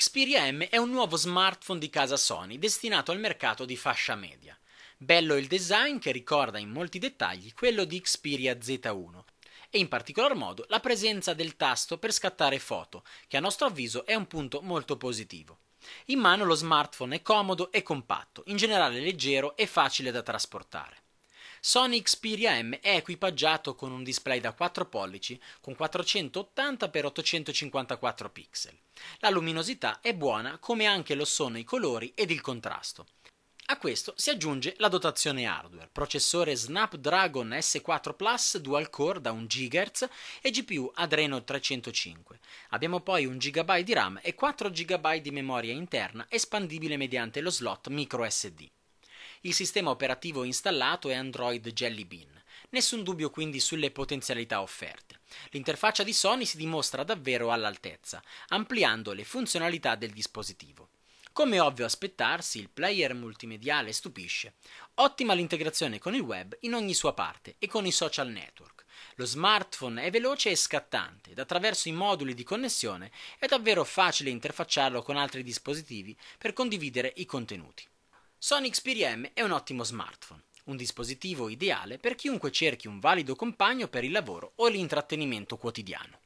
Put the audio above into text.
Xperia M è un nuovo smartphone di casa Sony destinato al mercato di fascia media. Bello il design che ricorda in molti dettagli quello di Xperia Z1 e in particolar modo la presenza del tasto per scattare foto, che a nostro avviso è un punto molto positivo. In mano lo smartphone è comodo e compatto, in generale leggero e facile da trasportare. Sony Xperia M è equipaggiato con un display da 4 pollici con 480x854 pixel. La luminosità è buona come anche lo sono i colori ed il contrasto. A questo si aggiunge la dotazione hardware, processore Snapdragon S4 Plus dual core da 1 GHz e GPU Adreno 305. Abbiamo poi 1 GB di RAM e 4 GB di memoria interna espandibile mediante lo slot microSD. Il sistema operativo installato è Android Jelly Bean. Nessun dubbio quindi sulle potenzialità offerte. L'interfaccia di Sony si dimostra davvero all'altezza, ampliando le funzionalità del dispositivo. Come ovvio aspettarsi, il player multimediale stupisce. Ottima l'integrazione con il web in ogni sua parte e con i social network. Lo smartphone è veloce e scattante ed attraverso i moduli di connessione è davvero facile interfacciarlo con altri dispositivi per condividere i contenuti. Sony M è un ottimo smartphone, un dispositivo ideale per chiunque cerchi un valido compagno per il lavoro o l'intrattenimento quotidiano.